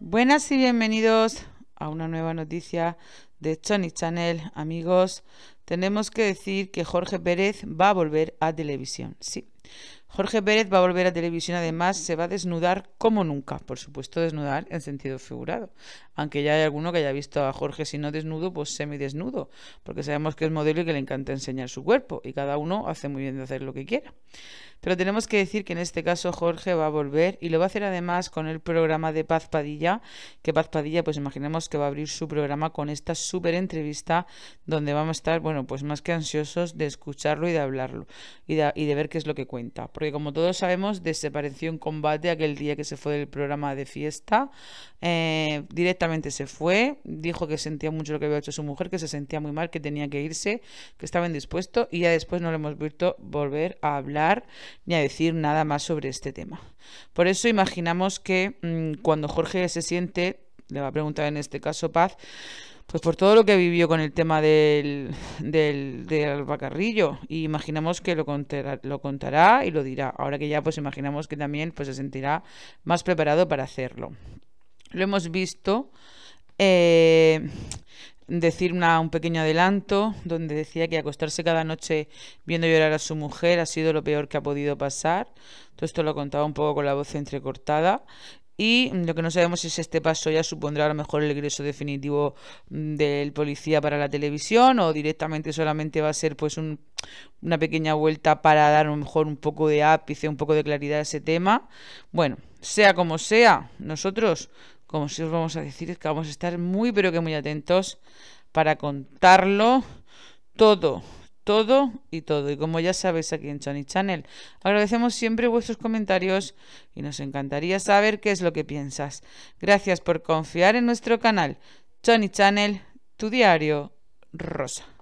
Buenas y bienvenidos a una nueva noticia de Tony Channel. Amigos, tenemos que decir que Jorge Pérez va a volver a televisión. Sí, Jorge Pérez va a volver a televisión, además se va a desnudar como nunca, por supuesto desnudar en sentido figurado, aunque ya hay alguno que haya visto a Jorge si no desnudo, pues semidesnudo, porque sabemos que es modelo y que le encanta enseñar su cuerpo y cada uno hace muy bien de hacer lo que quiera. Pero tenemos que decir que en este caso Jorge va a volver y lo va a hacer además con el programa de Paz Padilla, que Paz Padilla pues imaginemos que va a abrir su programa con esta súper entrevista donde vamos a estar, bueno, pues más que ansiosos de escucharlo y de hablarlo y de ver qué es lo que cuenta porque como todos sabemos, desapareció en combate aquel día que se fue del programa de fiesta. Eh, directamente se fue, dijo que sentía mucho lo que había hecho su mujer, que se sentía muy mal, que tenía que irse, que estaba indispuesto y ya después no le hemos visto volver a hablar ni a decir nada más sobre este tema. Por eso imaginamos que mm, cuando Jorge se siente le va a preguntar en este caso Paz, pues por todo lo que vivió con el tema del, del, del Y imaginamos que lo contará, lo contará y lo dirá. Ahora que ya pues imaginamos que también pues se sentirá más preparado para hacerlo. Lo hemos visto. Eh, decir un pequeño adelanto donde decía que acostarse cada noche viendo llorar a su mujer ha sido lo peor que ha podido pasar. Todo esto lo contaba un poco con la voz entrecortada y lo que no sabemos es si este paso ya supondrá a lo mejor el egreso definitivo mm, del policía para la televisión o directamente solamente va a ser pues una pequeña vuelta para dar a lo mejor un poco de ápice, un poco de claridad a ese tema. Bueno, sea como sea, nosotros, como si os vamos a decir, es que vamos a estar muy pero que muy atentos para contarlo todo todo y todo. Y como ya sabéis aquí en Chony Channel, agradecemos siempre vuestros comentarios y nos encantaría saber qué es lo que piensas. Gracias por confiar en nuestro canal. Johnny Channel, tu diario rosa.